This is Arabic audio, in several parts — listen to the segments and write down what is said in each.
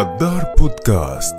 الدار بودكاست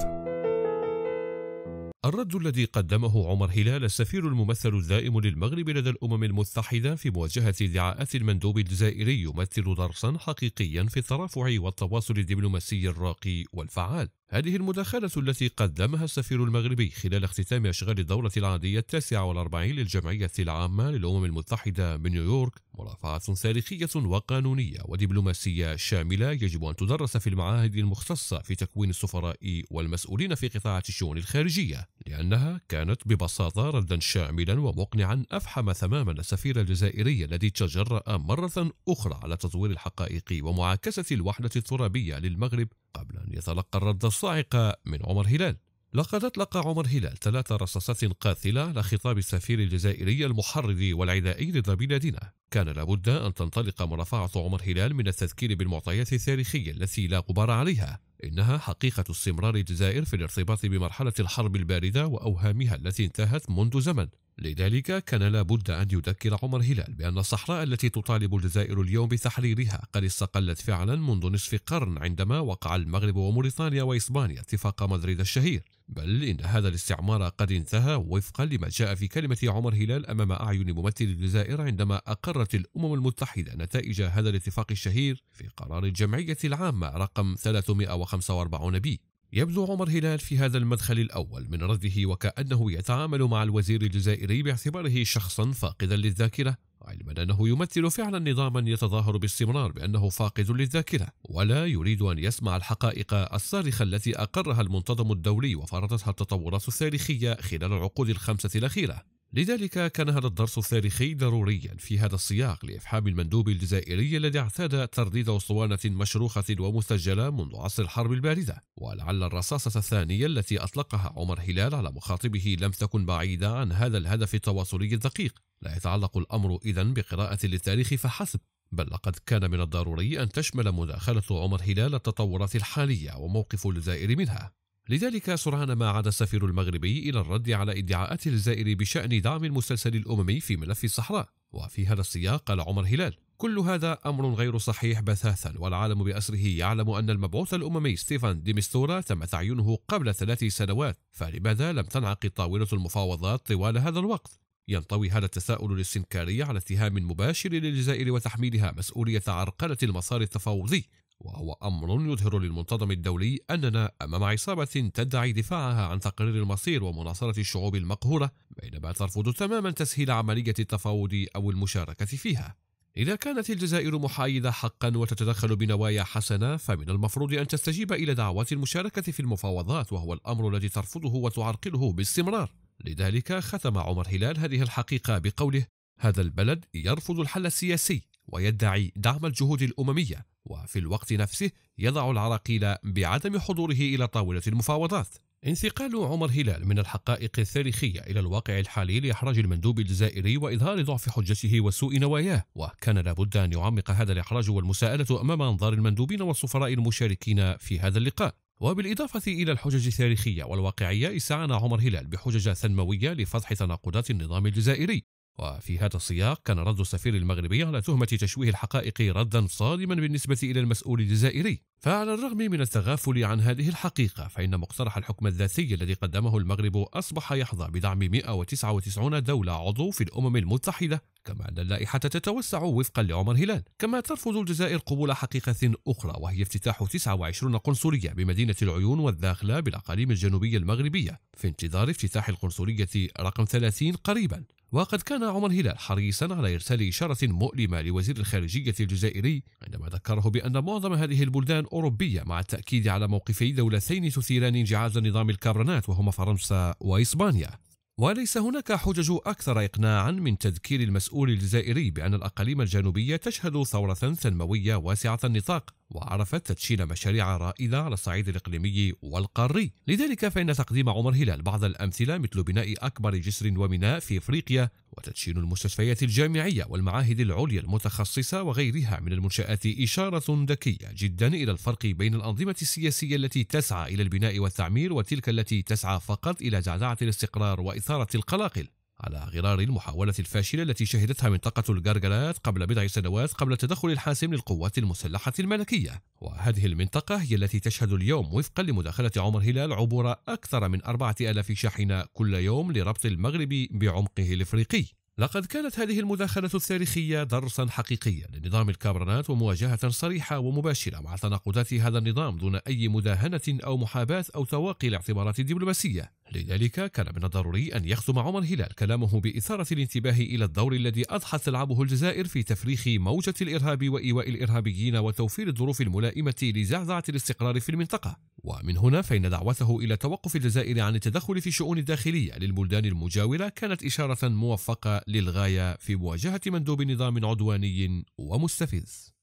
الرد الذي قدمه عمر هلال السفير الممثل الدائم للمغرب لدى الأمم المتحدة في مواجهة ادعاءات المندوب الجزائري يمثل درسا حقيقيا في الترافع والتواصل الدبلوماسي الراقي والفعال هذه المداخلة التي قدمها السفير المغربي خلال اختتام أشغال الدورة العادية التاسعة والأربعين للجمعية العامة للأمم المتحدة بنيويورك مرافعة تاريخية وقانونية ودبلوماسية شاملة يجب أن تدرس في المعاهد المختصة في تكوين السفراء والمسؤولين في قطاعات الشؤون الخارجية لأنها كانت ببساطة ردا شاملا ومقنعا أفحم تماما السفير الجزائري الذي تجرأ مرة أخرى على تطوير الحقائق ومعاكسة الوحدة الترابية للمغرب قبل أن يتلقى الرد الصاعق من عمر هلال لقد أطلق عمر هلال ثلاث رصاصات قاتلة على خطاب السفير الجزائري المحرض والعدائي ضد بلادنا كان لابد أن تنطلق مرافعة عمر هلال من التذكير بالمعطيات التاريخية التي لا غبار عليها إنها حقيقة استمرار الجزائر في الارتباط بمرحلة الحرب الباردة وأوهامها التي انتهت منذ زمن لذلك كان لابد أن يذكر عمر هلال بأن الصحراء التي تطالب الجزائر اليوم بتحريرها قد استقلت فعلا منذ نصف قرن عندما وقع المغرب وموريتانيا وإسبانيا اتفاق مدريد الشهير بل إن هذا الاستعمار قد انتهى وفقا لما جاء في كلمة عمر هلال أمام أعين ممثل الجزائر عندما أقرت الأمم المتحدة نتائج هذا الاتفاق الشهير في قرار الجمعية العامة رقم 345 بي يبدو عمر هلال في هذا المدخل الأول من رده وكأنه يتعامل مع الوزير الجزائري باعتباره شخصا فاقدا للذاكرة علما أنه يمثل فعلا نظاما يتظاهر باستمرار بأنه فاقد للذاكرة ولا يريد أن يسمع الحقائق الصارخة التي أقرها المنتظم الدولي وفرضتها التطورات التاريخية خلال العقود الخمسة الأخيرة لذلك كان هذا الدرس التاريخي ضروريا في هذا السياق لإفحام المندوب الجزائري الذي اعتاد ترديد أسطوانة مشروخة ومسجلة منذ عصر الحرب الباردة ولعل الرصاصة الثانية التي أطلقها عمر هلال على مخاطبه لم تكن بعيدة عن هذا الهدف التواصلي الدقيق لا يتعلق الأمر إذا بقراءة للتاريخ فحسب بل لقد كان من الضروري أن تشمل مداخلة عمر هلال التطورات الحالية وموقف الجزائر منها لذلك سرعان ما عاد السفير المغربي إلى الرد على ادعاءات الجزائر بشأن دعم المسلسل الأممي في ملف الصحراء وفي هذا السياق قال عمر هلال كل هذا أمر غير صحيح بثاثا والعالم بأسره يعلم أن المبعوث الأممي ستيفان ديمستورا تم تعيينه قبل ثلاث سنوات فلماذا لم تنعقد طاولة المفاوضات طوال هذا الوقت؟ ينطوي هذا التساؤل الاستنكاري على اتهام مباشر للجزائر وتحميلها مسؤولية عرقلة المسار التفاوضي وهو أمر يظهر للمنتظم الدولي أننا أمام عصابة تدعي دفاعها عن تقرير المصير ومناصرة الشعوب المقهورة بينما ترفض تماما تسهيل عملية التفاوض أو المشاركة فيها إذا كانت الجزائر محايدة حقا وتتدخل بنوايا حسنة فمن المفروض أن تستجيب إلى دعوات المشاركة في المفاوضات وهو الأمر الذي ترفضه وتعرقله باستمرار لذلك ختم عمر هلال هذه الحقيقة بقوله هذا البلد يرفض الحل السياسي ويدعي دعم الجهود الأممية وفي الوقت نفسه يضع العراقيل بعدم حضوره إلى طاولة المفاوضات انتقال عمر هلال من الحقائق التاريخية إلى الواقع الحالي لإحراج المندوب الجزائري وإظهار ضعف حجته وسوء نواياه وكان لابد أن يعمق هذا الإحراج والمساءلة أمام أنظار المندوبين والسفراء المشاركين في هذا اللقاء وبالإضافة إلى الحجج التاريخية والواقعية استعان عمر هلال بحجج ثنموية لفضح تناقضات النظام الجزائري وفي هذا السياق كان رد السفير المغربي على تهمة تشويه الحقائق ردا صادما بالنسبة إلى المسؤول الجزائري فعلى الرغم من التغافل عن هذه الحقيقة فإن مقترح الحكم الذاتي الذي قدمه المغرب أصبح يحظى بدعم 199 دولة عضو في الأمم المتحدة كما أن اللائحة تتوسع وفقا لعمر هلال كما ترفض الجزائر قبول حقيقة أخرى وهي افتتاح 29 قنصلية بمدينة العيون والداخلة بالأقاليم الجنوبية المغربية في انتظار افتتاح القنصلية رقم 30 قريبا وقد كان عمر هلال حريصا على إرسال إشارة مؤلمة لوزير الخارجية الجزائري عندما ذكره بأن معظم هذه البلدان أوروبية مع التأكيد على موقفي دولتين تثيران انجعاز نظام الكابرنات وهما فرنسا وإسبانيا وليس هناك حجج أكثر إقناعا من تذكير المسؤول الجزائري بأن الأقاليم الجنوبية تشهد ثورة تنموية واسعة النطاق وعرفت تدشين مشاريع رائدة على الصعيد الإقليمي والقاري لذلك فإن تقديم عمر هلال بعض الأمثلة مثل بناء أكبر جسر وميناء في إفريقيا وتدشين المستشفيات الجامعية والمعاهد العليا المتخصصة وغيرها من المنشآت إشارة ذكية جدا إلى الفرق بين الأنظمة السياسية التي تسعى إلى البناء والتعمير وتلك التي تسعى فقط إلى زعزعة الاستقرار وإثارة القلاقل على غرار المحاولة الفاشلة التي شهدتها منطقة الجرجلات قبل بضع سنوات قبل تدخل الحاسم للقوات المسلحة الملكية وهذه المنطقة هي التي تشهد اليوم وفقا لمداخلة عمر هلال عبور أكثر من أربعة ألاف شاحنة كل يوم لربط المغرب بعمقه الإفريقي لقد كانت هذه المداخلة التاريخية درسا حقيقيا لنظام الكابرنات ومواجهة صريحة ومباشرة مع تناقضات هذا النظام دون أي مداهنة أو محاباة أو تواقي الاعتبارات الدبلوماسية لذلك كان من الضروري أن يختم عمر هلال كلامه بإثارة الانتباه إلى الدور الذي أضحت تلعبه الجزائر في تفريخ موجة الإرهاب وإيواء الإرهابيين وتوفير الظروف الملائمة لزعزعة الاستقرار في المنطقة ومن هنا فإن دعوته إلى توقف الجزائر عن التدخل في الشؤون الداخلية للبلدان المجاورة كانت إشارة موفقة للغاية في مواجهة مندوب نظام عدواني ومستفز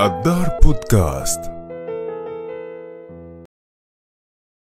الدار بودكاست